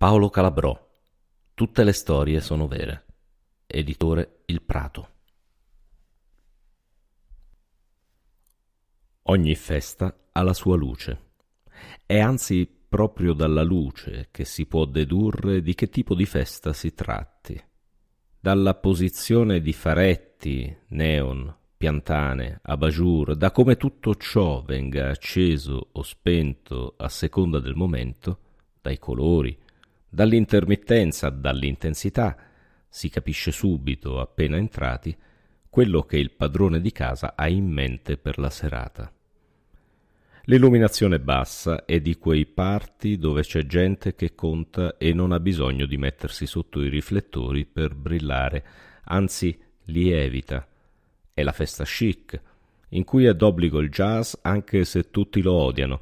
Paolo Calabrò. Tutte le storie sono vere. Editore Il Prato. Ogni festa ha la sua luce. È anzi proprio dalla luce che si può dedurre di che tipo di festa si tratti. Dalla posizione di faretti, neon, piantane, abajur, da come tutto ciò venga acceso o spento a seconda del momento, dai colori, Dall'intermittenza, dall'intensità, si capisce subito, appena entrati, quello che il padrone di casa ha in mente per la serata. L'illuminazione bassa è di quei parti dove c'è gente che conta e non ha bisogno di mettersi sotto i riflettori per brillare, anzi li evita. È la festa chic, in cui è d'obbligo il jazz anche se tutti lo odiano,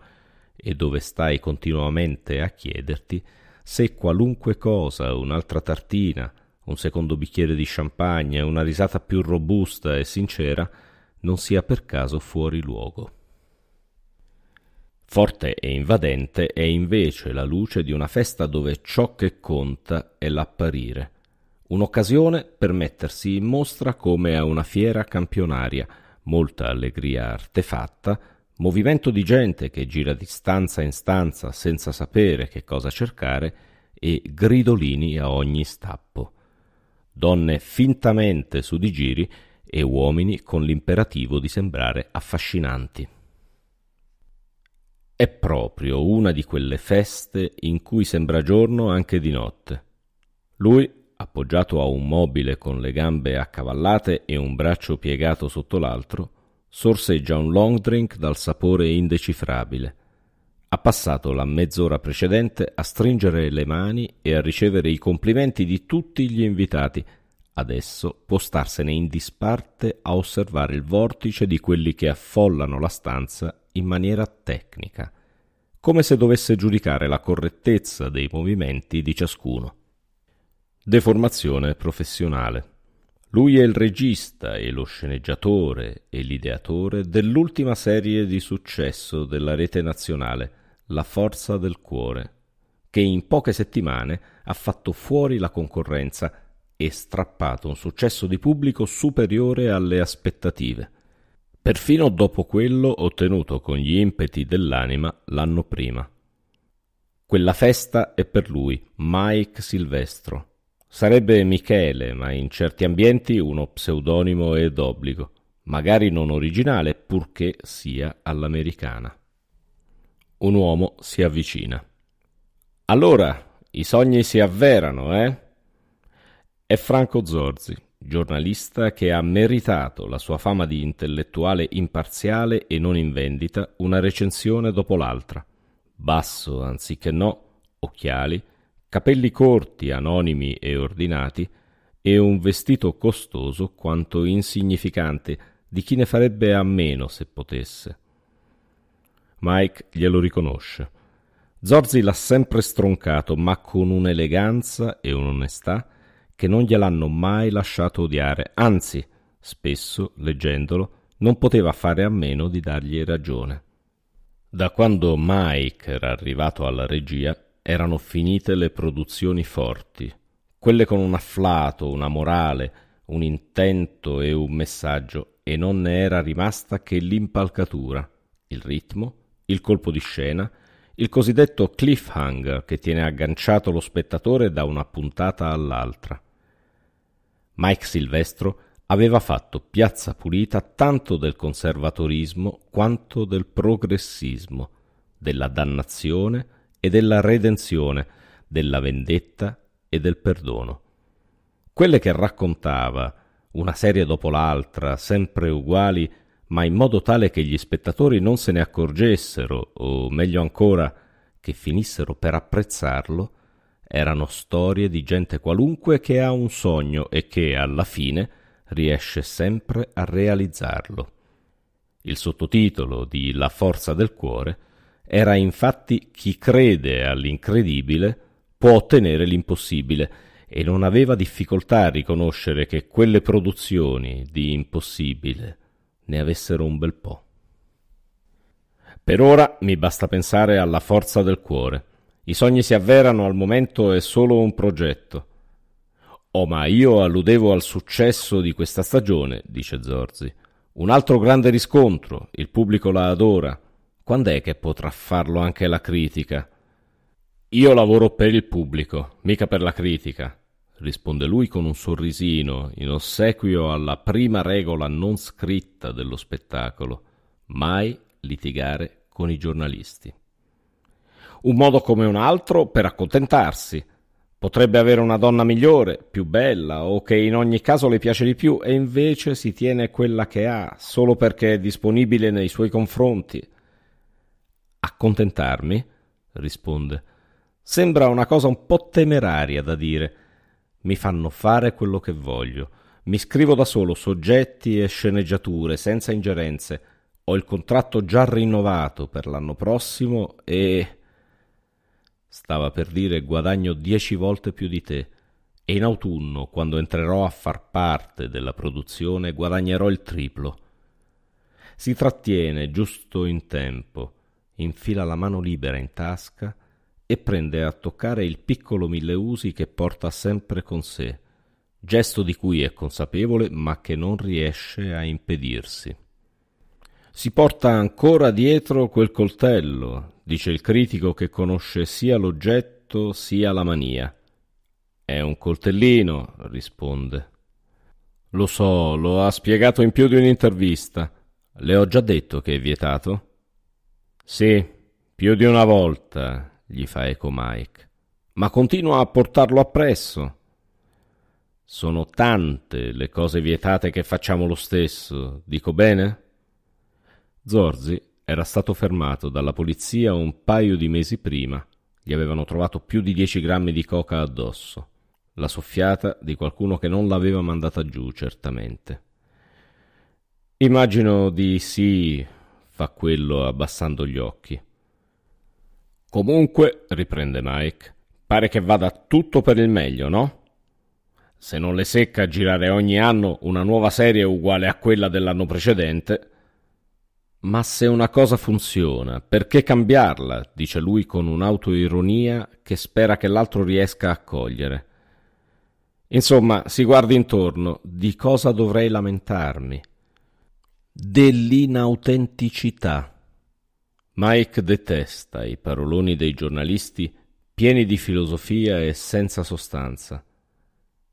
e dove stai continuamente a chiederti se qualunque cosa, un'altra tartina, un secondo bicchiere di champagne, una risata più robusta e sincera, non sia per caso fuori luogo. Forte e invadente è invece la luce di una festa dove ciò che conta è l'apparire. Un'occasione per mettersi in mostra come a una fiera campionaria, molta allegria artefatta, movimento di gente che gira di stanza in stanza senza sapere che cosa cercare e gridolini a ogni stappo, donne fintamente su di giri e uomini con l'imperativo di sembrare affascinanti. È proprio una di quelle feste in cui sembra giorno anche di notte. Lui, appoggiato a un mobile con le gambe accavallate e un braccio piegato sotto l'altro, sorseggia un long drink dal sapore indecifrabile ha passato la mezz'ora precedente a stringere le mani e a ricevere i complimenti di tutti gli invitati. Adesso può starsene in disparte a osservare il vortice di quelli che affollano la stanza in maniera tecnica, come se dovesse giudicare la correttezza dei movimenti di ciascuno. Deformazione professionale. Lui è il regista e lo sceneggiatore e l'ideatore dell'ultima serie di successo della rete nazionale, la forza del cuore, che in poche settimane ha fatto fuori la concorrenza e strappato un successo di pubblico superiore alle aspettative, perfino dopo quello ottenuto con gli impeti dell'anima l'anno prima. Quella festa è per lui Mike Silvestro. Sarebbe Michele, ma in certi ambienti uno pseudonimo ed obbligo, magari non originale, purché sia all'americana un uomo si avvicina. Allora, i sogni si avverano, eh? È Franco Zorzi, giornalista che ha meritato la sua fama di intellettuale imparziale e non in vendita una recensione dopo l'altra. Basso anziché no, occhiali, capelli corti, anonimi e ordinati, e un vestito costoso quanto insignificante di chi ne farebbe a meno se potesse. Mike glielo riconosce. Zorzi l'ha sempre stroncato, ma con un'eleganza e un'onestà che non gliel'hanno mai lasciato odiare, anzi, spesso, leggendolo, non poteva fare a meno di dargli ragione. Da quando Mike era arrivato alla regia erano finite le produzioni forti, quelle con un afflato, una morale, un intento e un messaggio, e non ne era rimasta che l'impalcatura, il ritmo il colpo di scena, il cosiddetto cliffhanger che tiene agganciato lo spettatore da una puntata all'altra. Mike Silvestro aveva fatto piazza pulita tanto del conservatorismo quanto del progressismo, della dannazione e della redenzione, della vendetta e del perdono. Quelle che raccontava, una serie dopo l'altra, sempre uguali, ma in modo tale che gli spettatori non se ne accorgessero, o meglio ancora, che finissero per apprezzarlo, erano storie di gente qualunque che ha un sogno e che alla fine riesce sempre a realizzarlo. Il sottotitolo di La forza del cuore era infatti Chi crede all'incredibile può ottenere l'impossibile e non aveva difficoltà a riconoscere che quelle produzioni di impossibile ne avessero un bel po'. Per ora mi basta pensare alla forza del cuore. I sogni si avverano al momento è solo un progetto. Oh, ma io alludevo al successo di questa stagione, dice Zorzi. Un altro grande riscontro, il pubblico la adora. Quando è che potrà farlo anche la critica? Io lavoro per il pubblico, mica per la critica risponde lui con un sorrisino, in ossequio alla prima regola non scritta dello spettacolo, mai litigare con i giornalisti. Un modo come un altro per accontentarsi. Potrebbe avere una donna migliore, più bella o che in ogni caso le piace di più e invece si tiene quella che ha solo perché è disponibile nei suoi confronti. Accontentarmi? risponde. Sembra una cosa un po' temeraria da dire mi fanno fare quello che voglio. Mi scrivo da solo soggetti e sceneggiature senza ingerenze. Ho il contratto già rinnovato per l'anno prossimo e... Stava per dire guadagno dieci volte più di te. E in autunno, quando entrerò a far parte della produzione, guadagnerò il triplo. Si trattiene giusto in tempo, infila la mano libera in tasca e prende a toccare il piccolo Milleusi che porta sempre con sé, gesto di cui è consapevole ma che non riesce a impedirsi. Si porta ancora dietro quel coltello, dice il critico che conosce sia l'oggetto sia la mania. È un coltellino, risponde. Lo so, lo ha spiegato in più di un'intervista. Le ho già detto che è vietato? Sì, più di una volta, gli fa eco Mike, ma continua a portarlo appresso. Sono tante le cose vietate che facciamo lo stesso, dico bene? Zorzi era stato fermato dalla polizia un paio di mesi prima. Gli avevano trovato più di 10 grammi di coca addosso. La soffiata di qualcuno che non l'aveva mandata giù, certamente. Immagino di sì, fa quello abbassando gli occhi. Comunque, riprende Mike, pare che vada tutto per il meglio, no? Se non le secca girare ogni anno una nuova serie uguale a quella dell'anno precedente. Ma se una cosa funziona, perché cambiarla? dice lui con un'autoironia che spera che l'altro riesca a cogliere. Insomma, si guarda intorno, di cosa dovrei lamentarmi? Dell'inautenticità. Mike detesta i paroloni dei giornalisti pieni di filosofia e senza sostanza.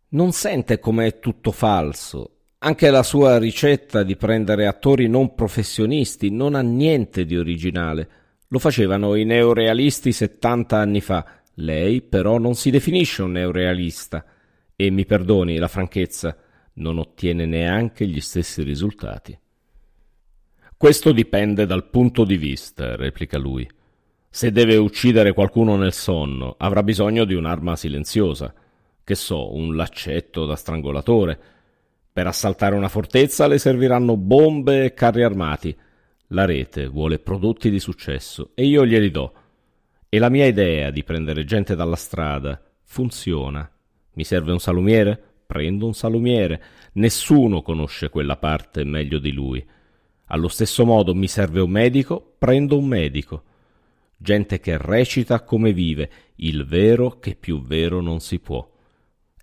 Non sente com'è tutto falso. Anche la sua ricetta di prendere attori non professionisti non ha niente di originale. Lo facevano i neorealisti 70 anni fa. Lei però non si definisce un neorealista e mi perdoni la franchezza, non ottiene neanche gli stessi risultati. Questo dipende dal punto di vista, replica lui. Se deve uccidere qualcuno nel sonno, avrà bisogno di un'arma silenziosa, che so, un laccetto da strangolatore. Per assaltare una fortezza le serviranno bombe e carri armati. La rete vuole prodotti di successo e io glieli do. E la mia idea di prendere gente dalla strada funziona. Mi serve un salumiere? Prendo un salumiere. Nessuno conosce quella parte meglio di lui. Allo stesso modo mi serve un medico, prendo un medico. Gente che recita come vive, il vero che più vero non si può.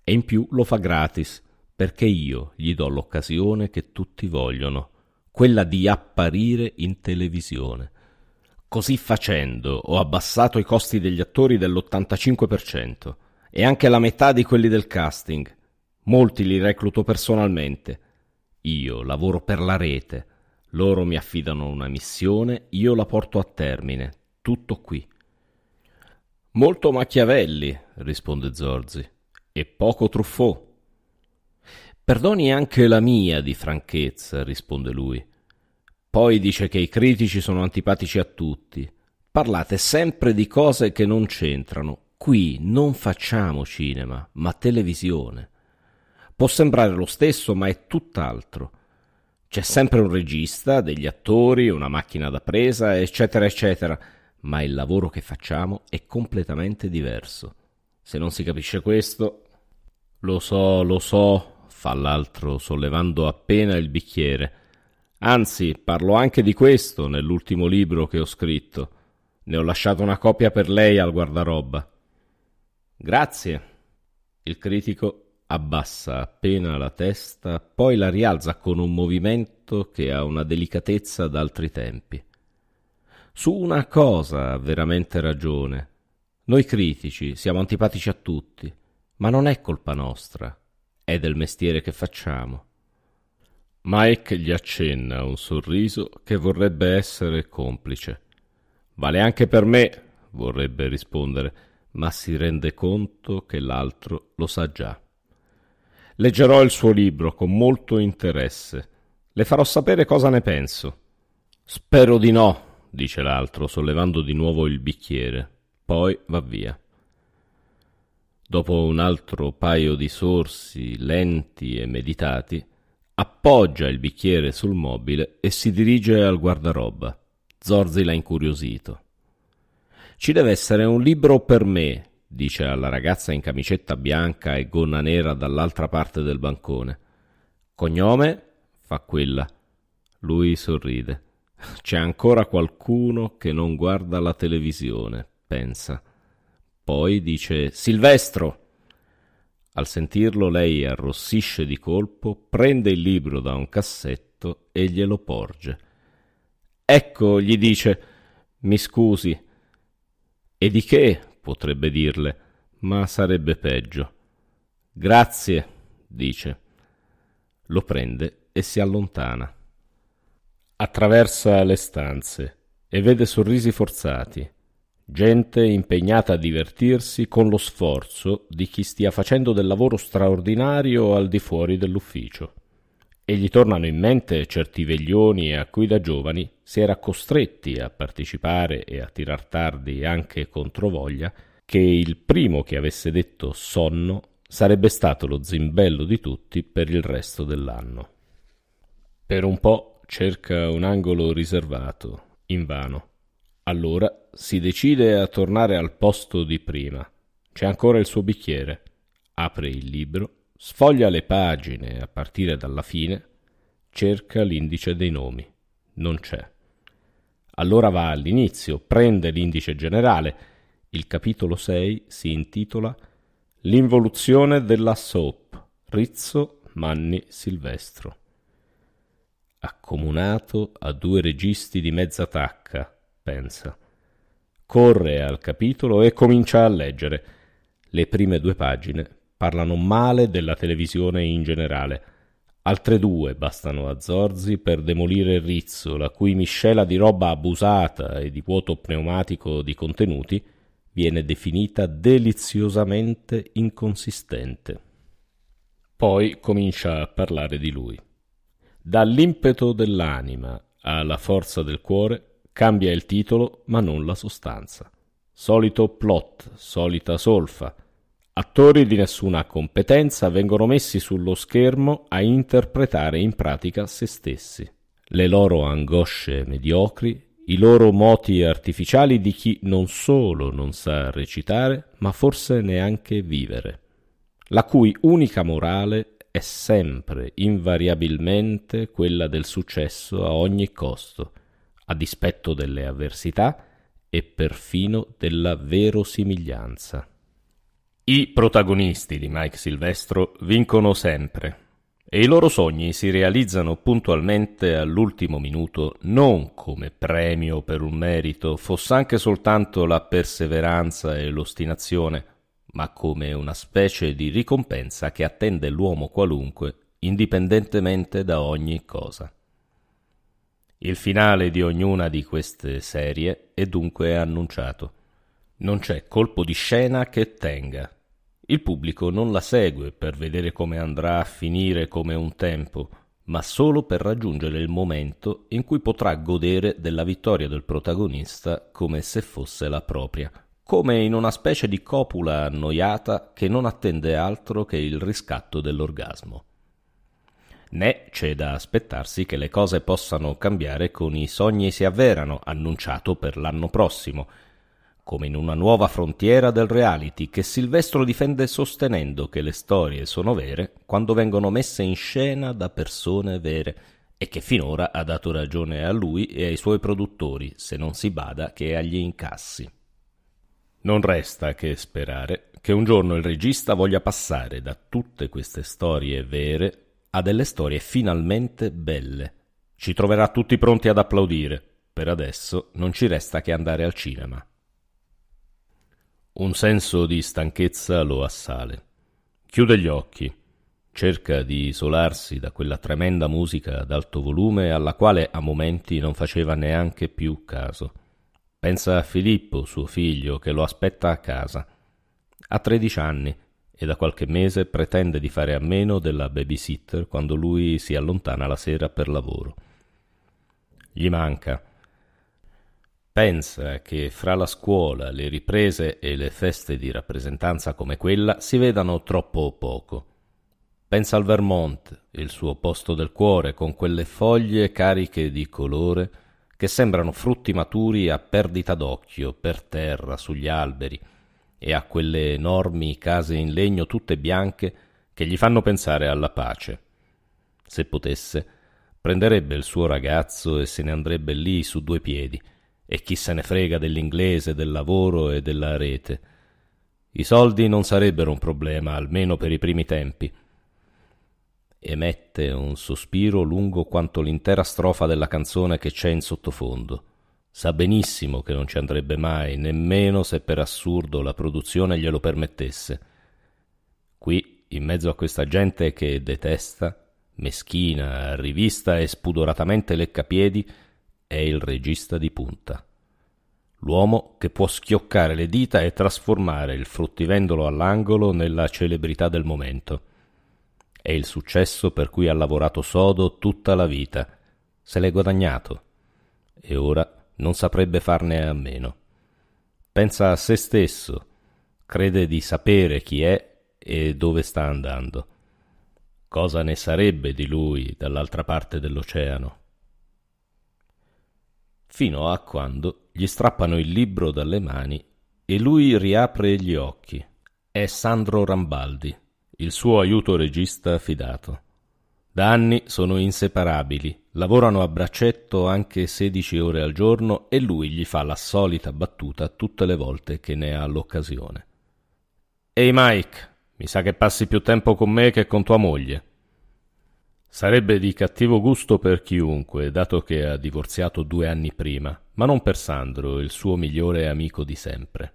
E in più lo fa gratis, perché io gli do l'occasione che tutti vogliono, quella di apparire in televisione. Così facendo ho abbassato i costi degli attori dell'85% e anche la metà di quelli del casting. Molti li recluto personalmente. Io lavoro per la rete loro mi affidano una missione, io la porto a termine. Tutto qui. Molto Machiavelli, risponde Zorzi, e poco Truffaut. Perdoni anche la mia di franchezza, risponde lui. Poi dice che i critici sono antipatici a tutti. Parlate sempre di cose che non c'entrano. Qui non facciamo cinema, ma televisione. Può sembrare lo stesso, ma è tutt'altro. C'è sempre un regista, degli attori, una macchina da presa, eccetera, eccetera, ma il lavoro che facciamo è completamente diverso. Se non si capisce questo... Lo so, lo so, fa l'altro sollevando appena il bicchiere. Anzi, parlo anche di questo nell'ultimo libro che ho scritto. Ne ho lasciato una copia per lei al guardaroba. Grazie. Il critico abbassa appena la testa, poi la rialza con un movimento che ha una delicatezza d'altri tempi. Su una cosa ha veramente ragione. Noi critici siamo antipatici a tutti, ma non è colpa nostra, è del mestiere che facciamo. Mike gli accenna un sorriso che vorrebbe essere complice. Vale anche per me, vorrebbe rispondere, ma si rende conto che l'altro lo sa già. Leggerò il suo libro con molto interesse. Le farò sapere cosa ne penso. Spero di no, dice l'altro, sollevando di nuovo il bicchiere. Poi va via. Dopo un altro paio di sorsi lenti e meditati, appoggia il bicchiere sul mobile e si dirige al guardaroba. Zorzi l'ha incuriosito. Ci deve essere un libro per me, dice alla ragazza in camicetta bianca e gonna nera dall'altra parte del bancone. Cognome? fa quella. Lui sorride. C'è ancora qualcuno che non guarda la televisione, pensa. Poi dice Silvestro. Al sentirlo lei arrossisce di colpo, prende il libro da un cassetto e glielo porge. Ecco, gli dice, mi scusi. E di che? potrebbe dirle, ma sarebbe peggio. Grazie, dice. Lo prende e si allontana. Attraversa le stanze e vede sorrisi forzati, gente impegnata a divertirsi con lo sforzo di chi stia facendo del lavoro straordinario al di fuori dell'ufficio e gli tornano in mente certi veglioni a cui da giovani si era costretti a partecipare e a tirar tardi anche contro voglia, che il primo che avesse detto sonno sarebbe stato lo zimbello di tutti per il resto dell'anno. Per un po' cerca un angolo riservato, invano. Allora si decide a tornare al posto di prima. C'è ancora il suo bicchiere. Apre il libro Sfoglia le pagine a partire dalla fine, cerca l'indice dei nomi. Non c'è. Allora va all'inizio, prende l'indice generale. Il capitolo 6 si intitola L'involuzione della soap, Rizzo Manni Silvestro. Accomunato a due registi di mezza tacca, pensa. Corre al capitolo e comincia a leggere. Le prime due pagine parlano male della televisione in generale. Altre due bastano a Zorzi per demolire Rizzo, la cui miscela di roba abusata e di vuoto pneumatico di contenuti viene definita deliziosamente inconsistente. Poi comincia a parlare di lui. Dall'impeto dell'anima alla forza del cuore cambia il titolo ma non la sostanza. Solito plot, solita solfa, Attori di nessuna competenza vengono messi sullo schermo a interpretare in pratica se stessi. Le loro angosce mediocri, i loro moti artificiali di chi non solo non sa recitare, ma forse neanche vivere, la cui unica morale è sempre, invariabilmente, quella del successo a ogni costo, a dispetto delle avversità e perfino della verosimiglianza. I protagonisti di Mike Silvestro vincono sempre e i loro sogni si realizzano puntualmente all'ultimo minuto non come premio per un merito, fosse anche soltanto la perseveranza e l'ostinazione, ma come una specie di ricompensa che attende l'uomo qualunque, indipendentemente da ogni cosa. Il finale di ognuna di queste serie è dunque annunciato. Non c'è colpo di scena che tenga. Il pubblico non la segue per vedere come andrà a finire come un tempo, ma solo per raggiungere il momento in cui potrà godere della vittoria del protagonista come se fosse la propria, come in una specie di copula annoiata che non attende altro che il riscatto dell'orgasmo. Né c'è da aspettarsi che le cose possano cambiare con i sogni si avverano annunciato per l'anno prossimo, come in una nuova frontiera del reality che Silvestro difende sostenendo che le storie sono vere quando vengono messe in scena da persone vere e che finora ha dato ragione a lui e ai suoi produttori, se non si bada che agli incassi. Non resta che sperare che un giorno il regista voglia passare da tutte queste storie vere a delle storie finalmente belle. Ci troverà tutti pronti ad applaudire. Per adesso non ci resta che andare al cinema. Un senso di stanchezza lo assale. Chiude gli occhi, cerca di isolarsi da quella tremenda musica ad alto volume alla quale a momenti non faceva neanche più caso. Pensa a Filippo, suo figlio, che lo aspetta a casa. Ha tredici anni e da qualche mese pretende di fare a meno della babysitter quando lui si allontana la sera per lavoro. Gli manca Pensa che fra la scuola, le riprese e le feste di rappresentanza come quella si vedano troppo o poco. Pensa al Vermont, il suo posto del cuore, con quelle foglie cariche di colore che sembrano frutti maturi a perdita d'occhio, per terra, sugli alberi, e a quelle enormi case in legno tutte bianche che gli fanno pensare alla pace. Se potesse, prenderebbe il suo ragazzo e se ne andrebbe lì su due piedi – e chi se ne frega dell'inglese, del lavoro e della rete. I soldi non sarebbero un problema, almeno per i primi tempi. Emette un sospiro lungo quanto l'intera strofa della canzone che c'è in sottofondo. Sa benissimo che non ci andrebbe mai, nemmeno se per assurdo la produzione glielo permettesse. Qui, in mezzo a questa gente che detesta, meschina, rivista e spudoratamente leccapiedi, è il regista di punta. L'uomo che può schioccare le dita e trasformare il fruttivendolo all'angolo nella celebrità del momento. È il successo per cui ha lavorato sodo tutta la vita, se l'è guadagnato, e ora non saprebbe farne a meno. Pensa a se stesso, crede di sapere chi è e dove sta andando. Cosa ne sarebbe di lui dall'altra parte dell'oceano? fino a quando gli strappano il libro dalle mani e lui riapre gli occhi. È Sandro Rambaldi, il suo aiuto regista fidato. Da anni sono inseparabili, lavorano a braccetto anche 16 ore al giorno e lui gli fa la solita battuta tutte le volte che ne ha l'occasione. Ehi Mike, mi sa che passi più tempo con me che con tua moglie. Sarebbe di cattivo gusto per chiunque, dato che ha divorziato due anni prima, ma non per Sandro, il suo migliore amico di sempre.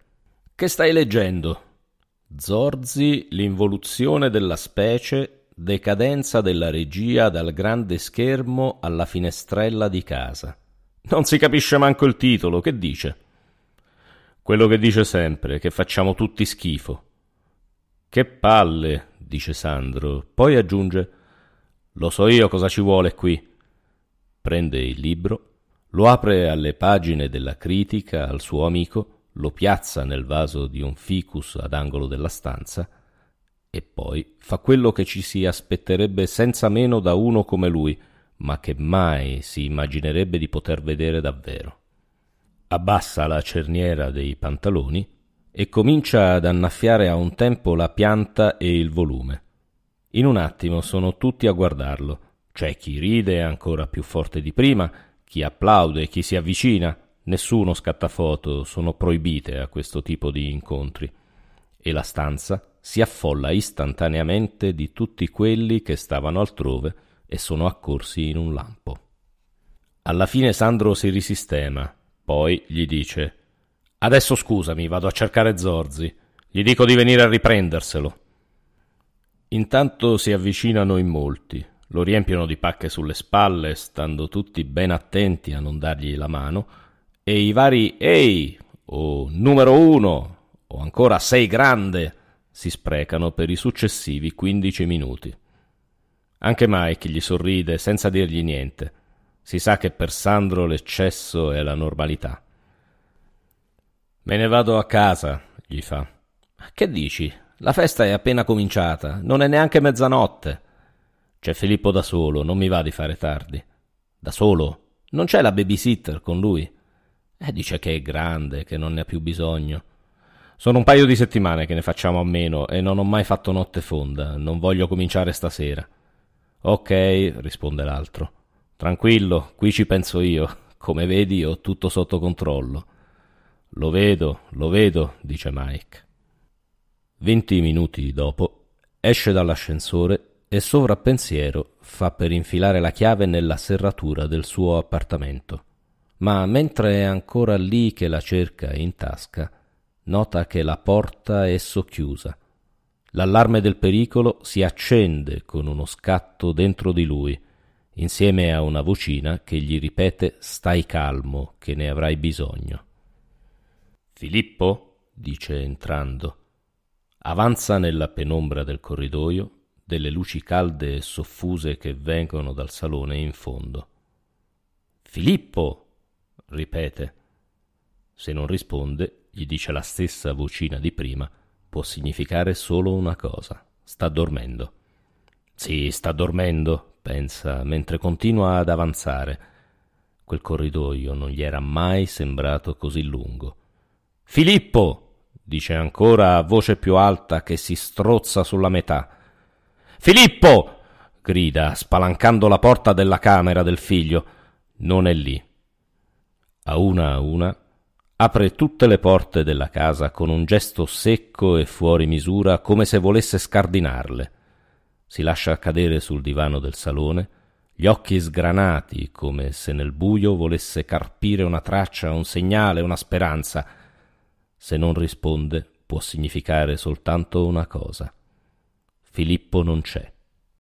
Che stai leggendo? Zorzi, l'involuzione della specie, decadenza della regia dal grande schermo alla finestrella di casa. Non si capisce manco il titolo, che dice? Quello che dice sempre, che facciamo tutti schifo. Che palle, dice Sandro, poi aggiunge lo so io cosa ci vuole qui. Prende il libro, lo apre alle pagine della critica al suo amico, lo piazza nel vaso di un ficus ad angolo della stanza e poi fa quello che ci si aspetterebbe senza meno da uno come lui, ma che mai si immaginerebbe di poter vedere davvero. Abbassa la cerniera dei pantaloni e comincia ad annaffiare a un tempo la pianta e il volume. In un attimo sono tutti a guardarlo. C'è chi ride ancora più forte di prima, chi applaude, chi si avvicina. Nessuno scatta foto, sono proibite a questo tipo di incontri. E la stanza si affolla istantaneamente di tutti quelli che stavano altrove e sono accorsi in un lampo. Alla fine Sandro si risistema, poi gli dice Adesso scusami, vado a cercare Zorzi. Gli dico di venire a riprenderselo. Intanto si avvicinano in molti, lo riempiono di pacche sulle spalle, stando tutti ben attenti a non dargli la mano, e i vari Ehi o numero uno o ancora sei grande si sprecano per i successivi 15 minuti. Anche Mike gli sorride senza dirgli niente. Si sa che per Sandro l'eccesso è la normalità. Me ne vado a casa, gli fa. Che dici? La festa è appena cominciata, non è neanche mezzanotte. C'è Filippo da solo, non mi va di fare tardi. Da solo? Non c'è la babysitter con lui? Eh, dice che è grande, che non ne ha più bisogno. Sono un paio di settimane che ne facciamo a meno e non ho mai fatto notte fonda, non voglio cominciare stasera. Ok, risponde l'altro. Tranquillo, qui ci penso io. Come vedi, ho tutto sotto controllo. Lo vedo, lo vedo, dice Mike. Venti minuti dopo esce dall'ascensore e sovrappensiero fa per infilare la chiave nella serratura del suo appartamento. Ma mentre è ancora lì che la cerca in tasca, nota che la porta è socchiusa. L'allarme del pericolo si accende con uno scatto dentro di lui, insieme a una vocina che gli ripete stai calmo, che ne avrai bisogno. Filippo, dice entrando, Avanza nella penombra del corridoio, delle luci calde e soffuse che vengono dal salone in fondo. Filippo! ripete. Se non risponde, gli dice la stessa vocina di prima, può significare solo una cosa. Sta dormendo. Sì, sta dormendo, pensa, mentre continua ad avanzare. Quel corridoio non gli era mai sembrato così lungo. Filippo! dice ancora a voce più alta che si strozza sulla metà. Filippo! grida, spalancando la porta della camera del figlio. Non è lì. A una a una apre tutte le porte della casa con un gesto secco e fuori misura, come se volesse scardinarle. Si lascia cadere sul divano del salone, gli occhi sgranati, come se nel buio volesse carpire una traccia, un segnale, una speranza se non risponde può significare soltanto una cosa. Filippo non c'è.